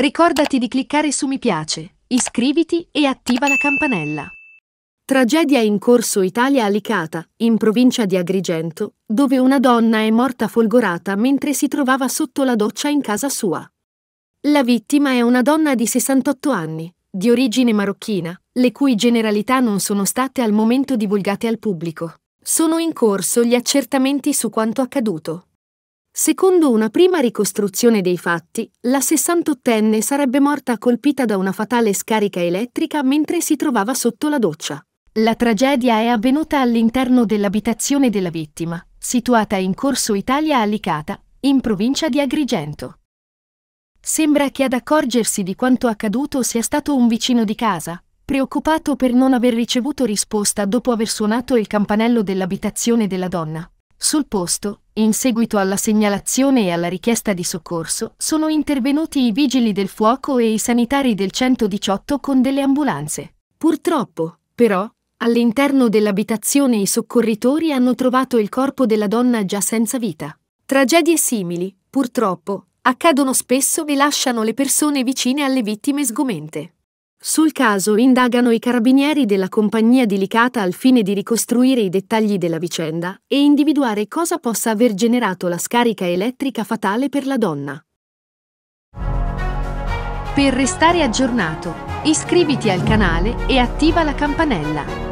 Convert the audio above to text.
Ricordati di cliccare su mi piace, iscriviti e attiva la campanella. Tragedia in corso Italia Alicata, in provincia di Agrigento, dove una donna è morta folgorata mentre si trovava sotto la doccia in casa sua. La vittima è una donna di 68 anni, di origine marocchina, le cui generalità non sono state al momento divulgate al pubblico. Sono in corso gli accertamenti su quanto accaduto. Secondo una prima ricostruzione dei fatti, la 68enne sarebbe morta colpita da una fatale scarica elettrica mentre si trovava sotto la doccia. La tragedia è avvenuta all'interno dell'abitazione della vittima, situata in Corso Italia a Licata, in provincia di Agrigento. Sembra che ad accorgersi di quanto accaduto sia stato un vicino di casa, preoccupato per non aver ricevuto risposta dopo aver suonato il campanello dell'abitazione della donna, sul posto, in seguito alla segnalazione e alla richiesta di soccorso, sono intervenuti i vigili del fuoco e i sanitari del 118 con delle ambulanze. Purtroppo, però, all'interno dell'abitazione i soccorritori hanno trovato il corpo della donna già senza vita. Tragedie simili, purtroppo, accadono spesso e lasciano le persone vicine alle vittime sgomente. Sul caso indagano i carabinieri della compagnia di Licata al fine di ricostruire i dettagli della vicenda e individuare cosa possa aver generato la scarica elettrica fatale per la donna. Per restare aggiornato, iscriviti al canale e attiva la campanella.